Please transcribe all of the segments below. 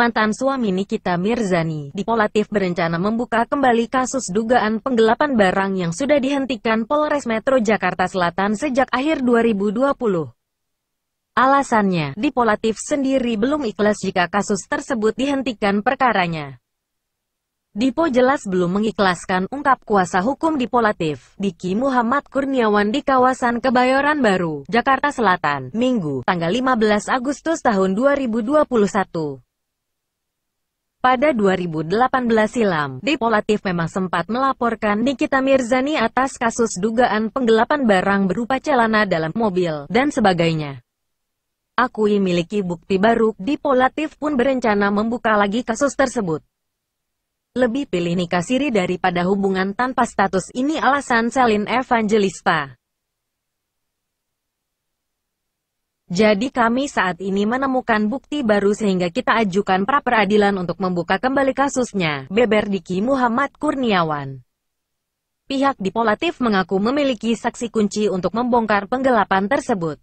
mantan suami Nikita Mirzani, Dipolatif berencana membuka kembali kasus dugaan penggelapan barang yang sudah dihentikan Polres Metro Jakarta Selatan sejak akhir 2020. Alasannya, Dipolatif sendiri belum ikhlas jika kasus tersebut dihentikan perkaranya. Dipo jelas belum mengikhlaskan ungkap kuasa hukum Dipolatif, Diki Muhammad Kurniawan di kawasan Kebayoran Baru, Jakarta Selatan, Minggu, tanggal 15 Agustus tahun 2021. Pada 2018 silam, Depolatif memang sempat melaporkan Nikita Mirzani atas kasus dugaan penggelapan barang berupa celana dalam mobil, dan sebagainya. Akui miliki bukti baru, Depolatif pun berencana membuka lagi kasus tersebut. Lebih pilih nikah siri daripada hubungan tanpa status ini alasan Selin Evangelista. Jadi kami saat ini menemukan bukti baru sehingga kita ajukan pra peradilan untuk membuka kembali kasusnya, beber Diki Muhammad Kurniawan. Pihak dipolatif mengaku memiliki saksi kunci untuk membongkar penggelapan tersebut.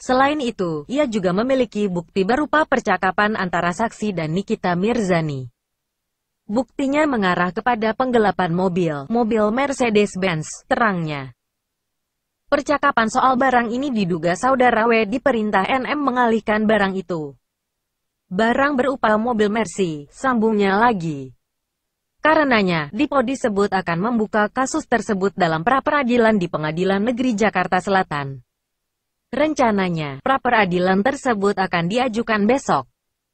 Selain itu, ia juga memiliki bukti berupa percakapan antara saksi dan Nikita Mirzani. Buktinya mengarah kepada penggelapan mobil, mobil Mercedes-Benz, terangnya. Percakapan soal barang ini diduga saudara W diperintah NM mengalihkan barang itu. Barang berupa mobil Mercy, sambungnya lagi. Karenanya, Dipo disebut akan membuka kasus tersebut dalam pra-peradilan di Pengadilan Negeri Jakarta Selatan. Rencananya, pra-peradilan tersebut akan diajukan besok.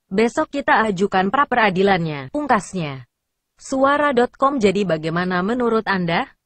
Besok kita ajukan pra-peradilannya, pungkasnya. Suara.com jadi bagaimana menurut Anda?